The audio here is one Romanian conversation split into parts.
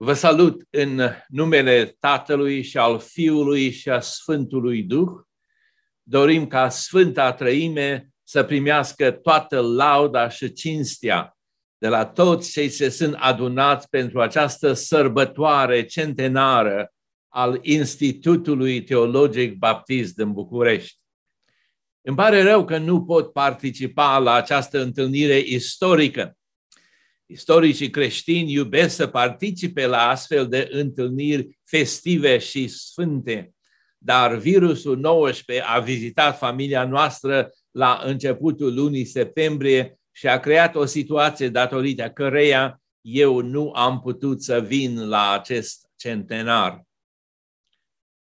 Vă salut în numele Tatălui și al Fiului și a Sfântului Duh. Dorim ca Sfânta Trăime să primească toată lauda și cinstia de la toți cei ce sunt adunați pentru această sărbătoare centenară al Institutului Teologic Baptist din București. Îmi pare rău că nu pot participa la această întâlnire istorică, istoricii creștini iubesc să participe la astfel de întâlniri festive și sfânte, dar virusul 19 a vizitat familia noastră la începutul lunii septembrie și a creat o situație datorită căreia eu nu am putut să vin la acest centenar.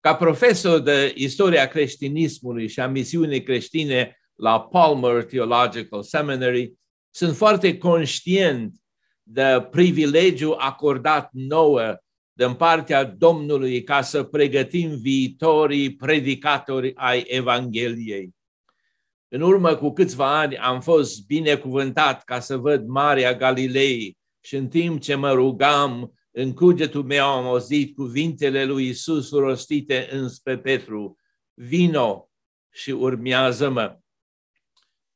Ca profesor de istoria creștinismului și a misiunii creștine la Palmer Theological Seminary, sunt foarte conștient de privilegiu acordat nouă din partea Domnului ca să pregătim viitorii predicatori ai Evangheliei. În urmă cu câțiva ani am fost binecuvântat ca să văd Marea Galilei și în timp ce mă rugam, în cugetul meu am auzit cuvintele lui Isus rostite înspre Petru, vino și urmează-mă.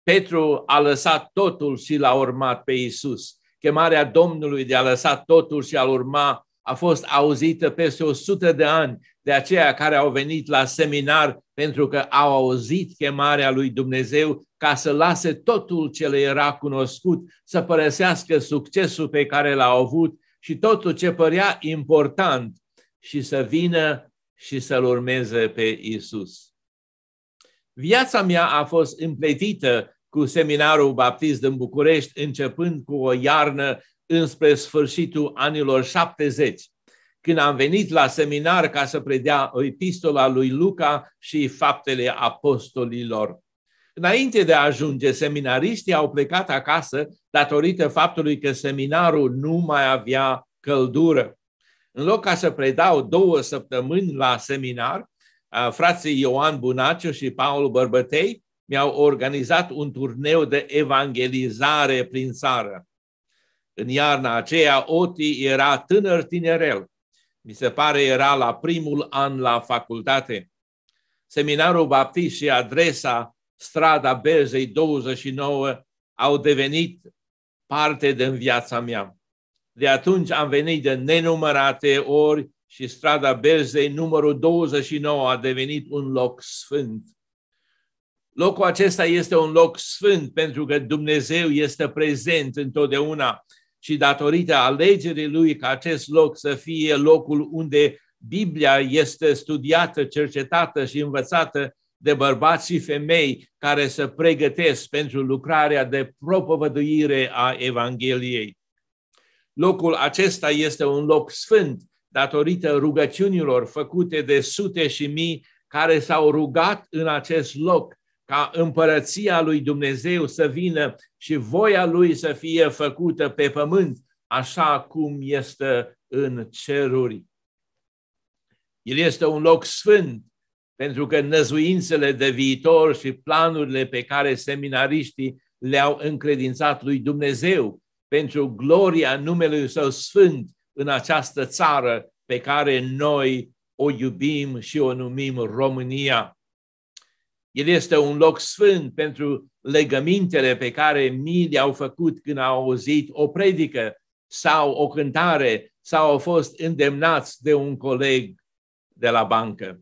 Petru a lăsat totul și l-a urmat pe Isus. Chemarea Domnului de a lăsa totul și a-L urma a fost auzită peste 100 de ani de aceia care au venit la seminar pentru că au auzit chemarea lui Dumnezeu ca să lase totul ce le era cunoscut, să părăsească succesul pe care l-a avut și totul ce părea important și să vină și să-L urmeze pe Isus. Viața mea a fost împletită cu seminarul baptist în București, începând cu o iarnă înspre sfârșitul anilor 70, când am venit la seminar ca să predea o epistola lui Luca și faptele apostolilor. Înainte de a ajunge, seminariștii au plecat acasă datorită faptului că seminarul nu mai avea căldură. În loc ca să predau două săptămâni la seminar, frații Ioan Bunaciu și Paul Bărbătei mi-au organizat un turneu de evangelizare prin țară. În iarna aceea, Oti era tânăr tinerel. Mi se pare era la primul an la facultate. Seminarul Baptist și adresa strada Berzei 29 au devenit parte din viața mea. De atunci am venit de nenumărate ori și strada Berzei, numărul 29, a devenit un loc sfânt. Locul acesta este un loc sfânt pentru că Dumnezeu este prezent întotdeauna și datorită alegerii lui ca acest loc să fie locul unde Biblia este studiată, cercetată și învățată de bărbați și femei care se pregătesc pentru lucrarea de propovăduire a Evangheliei. Locul acesta este un loc sfânt datorită rugăciunilor făcute de sute și mii care s-au rugat în acest loc ca împărăția lui Dumnezeu să vină și voia lui să fie făcută pe pământ, așa cum este în ceruri. El este un loc sfânt, pentru că năzuințele de viitor și planurile pe care seminariștii le-au încredințat lui Dumnezeu pentru gloria numelui Său Sfânt în această țară pe care noi o iubim și o numim România. El este un loc sfânt pentru legămintele pe care mii le-au făcut când au auzit o predică sau o cântare sau au fost îndemnați de un coleg de la bancă.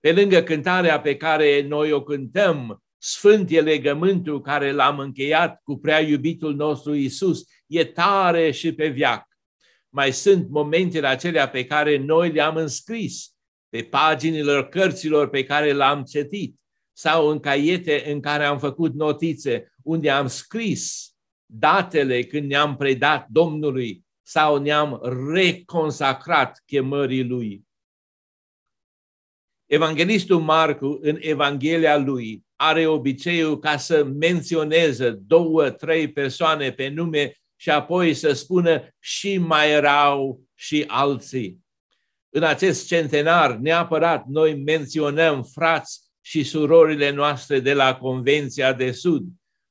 Pe lângă cântarea pe care noi o cântăm, Sfânt e legământul care l-am încheiat cu prea iubitul nostru Isus, e tare și pe viac mai sunt momentele acelea pe care noi le-am înscris pe paginilor cărților pe care le-am citit sau în caiete în care am făcut notițe, unde am scris datele când ne-am predat Domnului sau ne-am reconsacrat chemării Lui. Evanghelistul Marcu, în Evanghelia lui, are obiceiul ca să menționeze două, trei persoane pe nume și apoi să spună și mai erau și alții. În acest centenar, neapărat, noi menționăm frați și surorile noastre de la Convenția de Sud,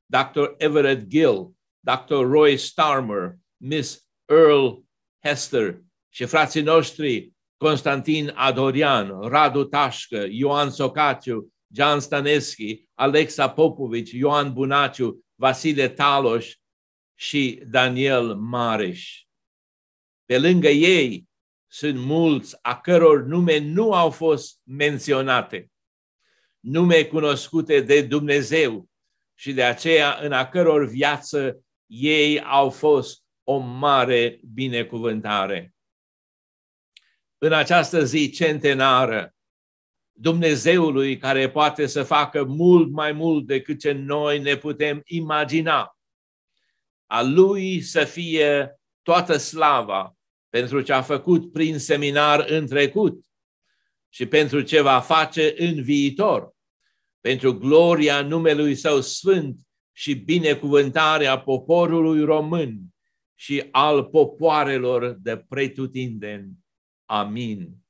Dr. Everett Gill, Dr. Roy Starmer, Miss Earl Hester și frații noștri Constantin Adorian, Radu Tașcă, Ioan Socaciu, Jan Staneschi, Alexa Popovici, Ioan Bunaciu, Vasile Taloș, și Daniel Mareș. Pe lângă ei sunt mulți a căror nume nu au fost menționate, nume cunoscute de Dumnezeu și de aceea în a căror viață ei au fost o mare binecuvântare. În această zi centenară, Dumnezeului care poate să facă mult mai mult decât ce noi ne putem imagina, a lui să fie toată slava pentru ce a făcut prin seminar în trecut și pentru ce va face în viitor, pentru gloria numelui său sfânt și binecuvântarea poporului român și al popoarelor de pretutindeni. Amin.